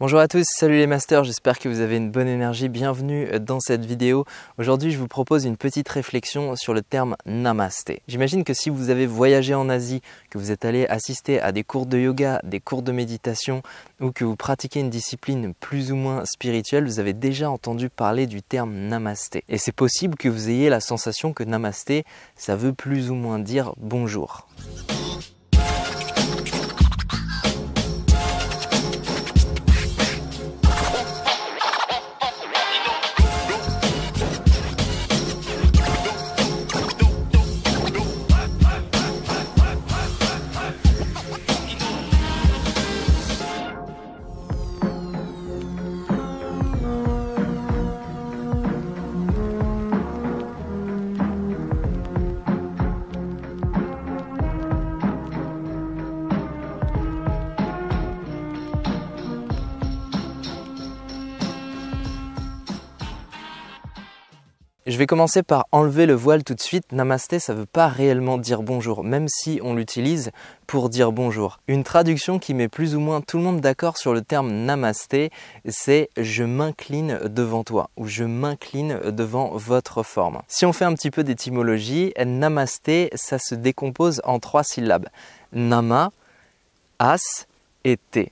Bonjour à tous, salut les masters, j'espère que vous avez une bonne énergie, bienvenue dans cette vidéo. Aujourd'hui je vous propose une petite réflexion sur le terme namasté. J'imagine que si vous avez voyagé en Asie, que vous êtes allé assister à des cours de yoga, des cours de méditation, ou que vous pratiquez une discipline plus ou moins spirituelle, vous avez déjà entendu parler du terme namasté. Et c'est possible que vous ayez la sensation que namasté, ça veut plus ou moins dire bonjour. Je vais commencer par enlever le voile tout de suite. Namasté, ça ne veut pas réellement dire bonjour, même si on l'utilise pour dire bonjour. Une traduction qui met plus ou moins tout le monde d'accord sur le terme namasté, c'est je m'incline devant toi ou je m'incline devant votre forme. Si on fait un petit peu d'étymologie, namasté, ça se décompose en trois syllabes. Nama, as et te.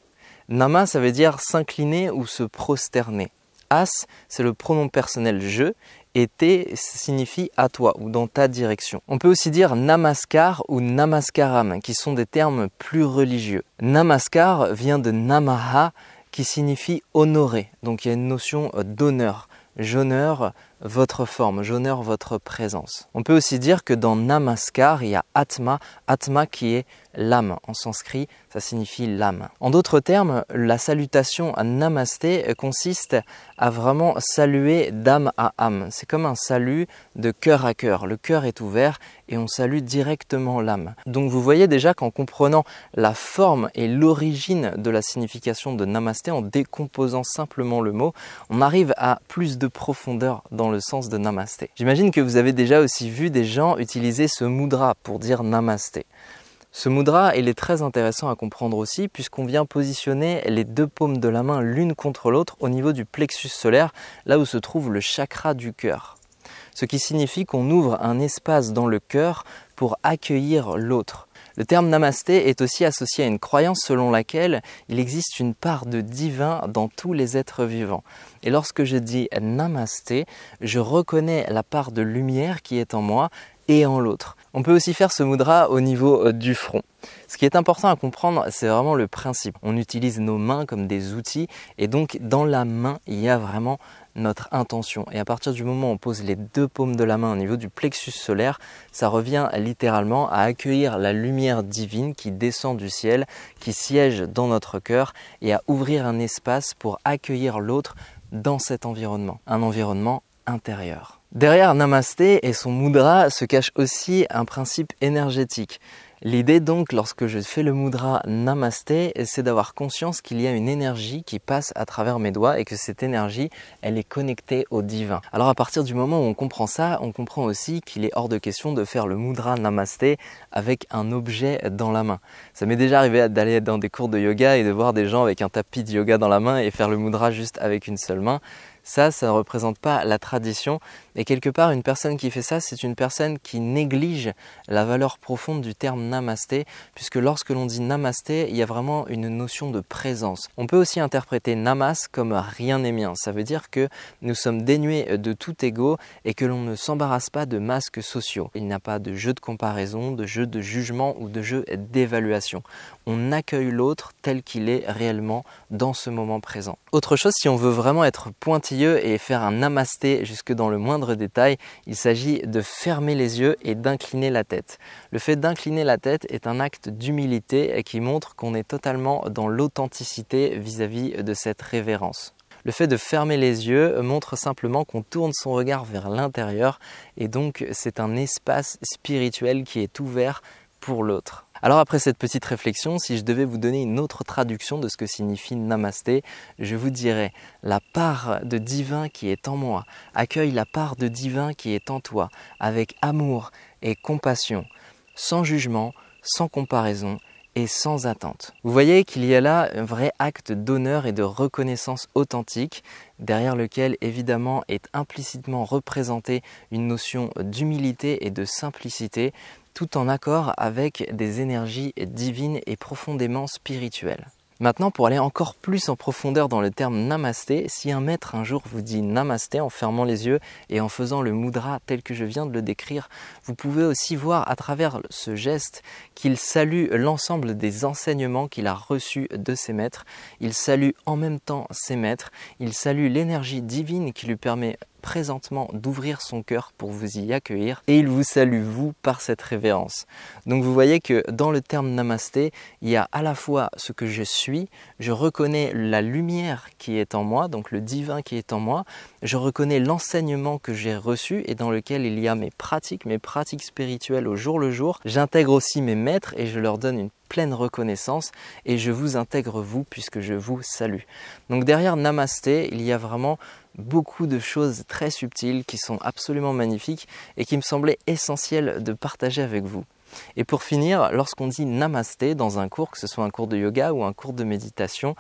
Nama, ça veut dire s'incliner ou se prosterner. As, c'est le pronom personnel je, et signifie à toi ou dans ta direction. On peut aussi dire namaskar ou namaskaram qui sont des termes plus religieux. Namaskar vient de namaha qui signifie honorer. Donc il y a une notion euh, d'honneur. J'honore votre forme, j'honore votre présence. On peut aussi dire que dans namaskar, il y a atma, atma qui est l'âme en sanskrit, ça signifie l'âme. En d'autres termes, la salutation à namasté consiste à vraiment saluer d'âme à âme. C'est comme un salut de cœur à cœur. Le cœur est ouvert et on salue directement l'âme. Donc vous voyez déjà qu'en comprenant la forme et l'origine de la signification de namasté, en décomposant simplement le mot, on arrive à plus de profondeur dans le sens de namasté. J'imagine que vous avez déjà aussi vu des gens utiliser ce mudra pour dire namasté. Ce mudra, il est très intéressant à comprendre aussi puisqu'on vient positionner les deux paumes de la main l'une contre l'autre au niveau du plexus solaire, là où se trouve le chakra du cœur. Ce qui signifie qu'on ouvre un espace dans le cœur pour accueillir l'autre. Le terme namasté est aussi associé à une croyance selon laquelle il existe une part de divin dans tous les êtres vivants. Et lorsque je dis namasté, je reconnais la part de lumière qui est en moi et en l'autre. On peut aussi faire ce mudra au niveau euh, du front. Ce qui est important à comprendre, c'est vraiment le principe. On utilise nos mains comme des outils et donc dans la main, il y a vraiment notre intention. Et à partir du moment où on pose les deux paumes de la main au niveau du plexus solaire, ça revient littéralement à accueillir la lumière divine qui descend du ciel, qui siège dans notre cœur et à ouvrir un espace pour accueillir l'autre dans cet environnement, un environnement intérieur. Derrière Namasté et son mudra se cache aussi un principe énergétique. L'idée donc lorsque je fais le mudra namasté, c'est d'avoir conscience qu'il y a une énergie qui passe à travers mes doigts et que cette énergie, elle est connectée au divin. Alors à partir du moment où on comprend ça, on comprend aussi qu'il est hors de question de faire le mudra namasté avec un objet dans la main. Ça m'est déjà arrivé d'aller dans des cours de yoga et de voir des gens avec un tapis de yoga dans la main et faire le mudra juste avec une seule main. Ça, ça ne représente pas la tradition. Et quelque part, une personne qui fait ça, c'est une personne qui néglige la valeur profonde du terme namasté, puisque lorsque l'on dit namasté, il y a vraiment une notion de présence. On peut aussi interpréter namas comme rien n'est mien. Ça veut dire que nous sommes dénués de tout ego et que l'on ne s'embarrasse pas de masques sociaux. Il n'y a pas de jeu de comparaison, de jeu de jugement ou de jeu d'évaluation. On accueille l'autre tel qu'il est réellement dans ce moment présent. Autre chose, si on veut vraiment être pointilleux et faire un namasté jusque dans le moindre détail, il s'agit de fermer les yeux et d'incliner la tête. Le fait d'incliner la tête est un acte d'humilité qui montre qu'on est totalement dans l'authenticité vis-à-vis de cette révérence. Le fait de fermer les yeux montre simplement qu'on tourne son regard vers l'intérieur et donc c'est un espace spirituel qui est ouvert l'autre. Alors après cette petite réflexion, si je devais vous donner une autre traduction de ce que signifie namasté, je vous dirais la part de divin qui est en moi, accueille la part de divin qui est en toi, avec amour et compassion, sans jugement, sans comparaison et sans attente. Vous voyez qu'il y a là un vrai acte d'honneur et de reconnaissance authentique, derrière lequel évidemment est implicitement représentée une notion d'humilité et de simplicité, tout en accord avec des énergies divines et profondément spirituelles. Maintenant, pour aller encore plus en profondeur dans le terme namasté, si un maître un jour vous dit namasté en fermant les yeux et en faisant le mudra tel que je viens de le décrire, vous pouvez aussi voir à travers ce geste qu'il salue l'ensemble des enseignements qu'il a reçus de ses maîtres, il salue en même temps ses maîtres, il salue l'énergie divine qui lui permet présentement d'ouvrir son cœur pour vous y accueillir et il vous salue vous par cette révérence. Donc vous voyez que dans le terme namasté, il y a à la fois ce que je suis, je reconnais la lumière qui est en moi, donc le divin qui est en moi, je reconnais l'enseignement que j'ai reçu et dans lequel il y a mes pratiques, mes pratiques spirituelles au jour le jour. J'intègre aussi mes maîtres et je leur donne une pleine reconnaissance et je vous intègre vous puisque je vous salue. Donc derrière Namasté, il y a vraiment beaucoup de choses très subtiles qui sont absolument magnifiques et qui me semblaient essentielles de partager avec vous. Et pour finir, lorsqu'on dit namasté dans un cours, que ce soit un cours de yoga ou un cours de méditation,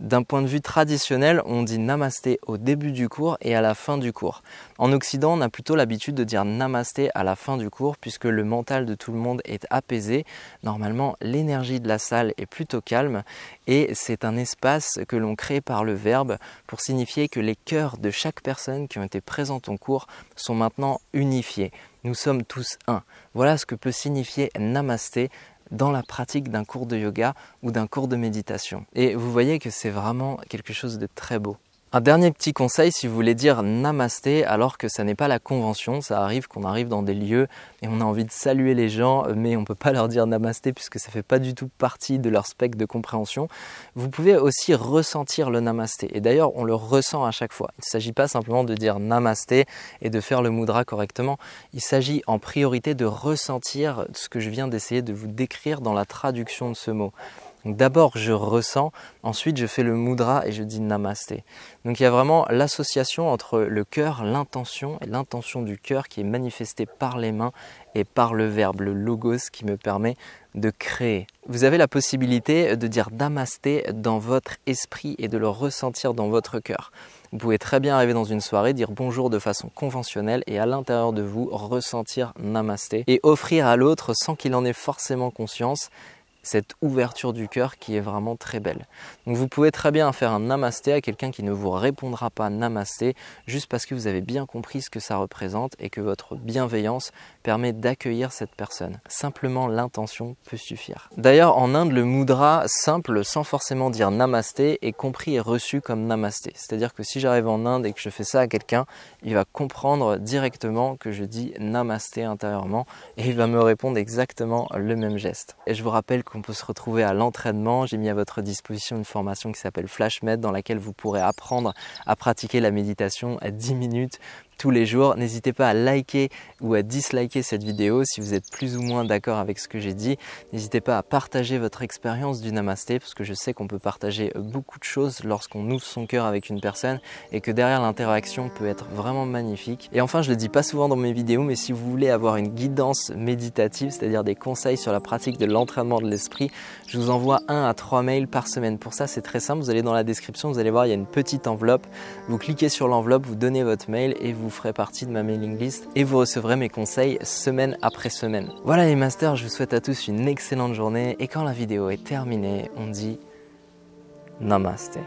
d'un point de vue traditionnel, on dit namasté au début du cours et à la fin du cours. En Occident, on a plutôt l'habitude de dire namasté à la fin du cours puisque le mental de tout le monde est apaisé. Normalement, l'énergie de la salle est plutôt calme et c'est un espace que l'on crée par le verbe pour signifier que les cœurs de chaque personne qui ont été présentes en cours sont maintenant unifiés nous sommes tous un. Voilà ce que peut signifier namasté dans la pratique d'un cours de yoga ou d'un cours de méditation. Et vous voyez que c'est vraiment quelque chose de très beau. Un dernier petit conseil, si vous voulez dire namasté alors que ça n'est pas la convention, ça arrive qu'on arrive dans des lieux et on a envie de saluer les gens, mais on ne peut pas leur dire namasté puisque ça ne fait pas du tout partie de leur spectre de compréhension. Vous pouvez aussi ressentir le namasté et d'ailleurs on le ressent à chaque fois. Il ne s'agit pas simplement de dire namasté et de faire le mudra correctement, il s'agit en priorité de ressentir ce que je viens d'essayer de vous décrire dans la traduction de ce mot d'abord je ressens, ensuite je fais le mudra et je dis namasté. Donc il y a vraiment l'association entre le cœur, l'intention et l'intention du cœur qui est manifestée par les mains et par le verbe, le logos qui me permet de créer. Vous avez la possibilité de dire namasté dans votre esprit et de le ressentir dans votre cœur. Vous pouvez très bien arriver dans une soirée, dire bonjour de façon conventionnelle et à l'intérieur de vous ressentir namasté et offrir à l'autre sans qu'il en ait forcément conscience cette ouverture du cœur qui est vraiment très belle. Donc vous pouvez très bien faire un namasté à quelqu'un qui ne vous répondra pas namasté juste parce que vous avez bien compris ce que ça représente et que votre bienveillance permet d'accueillir cette personne. Simplement l'intention peut suffire. D'ailleurs en Inde le mudra simple sans forcément dire namasté est compris et reçu comme namasté. C'est-à-dire que si j'arrive en Inde et que je fais ça à quelqu'un, il va comprendre directement que je dis namasté intérieurement et il va me répondre exactement le même geste. Et je vous rappelle on peut se retrouver à l'entraînement. J'ai mis à votre disposition une formation qui s'appelle FlashMed dans laquelle vous pourrez apprendre à pratiquer la méditation à 10 minutes tous les jours. N'hésitez pas à liker ou à disliker cette vidéo si vous êtes plus ou moins d'accord avec ce que j'ai dit. N'hésitez pas à partager votre expérience du namasté parce que je sais qu'on peut partager beaucoup de choses lorsqu'on ouvre son cœur avec une personne et que derrière l'interaction peut être vraiment magnifique. Et enfin, je le dis pas souvent dans mes vidéos, mais si vous voulez avoir une guidance méditative, c'est-à-dire des conseils sur la pratique de l'entraînement de l'esprit, je vous envoie un à trois mails par semaine. Pour ça, c'est très simple. Vous allez dans la description, vous allez voir, il y a une petite enveloppe. Vous cliquez sur l'enveloppe, vous donnez votre mail et vous ferez partie de ma mailing list et vous recevrez mes conseils semaine après semaine. Voilà les masters, je vous souhaite à tous une excellente journée et quand la vidéo est terminée, on dit Namaste.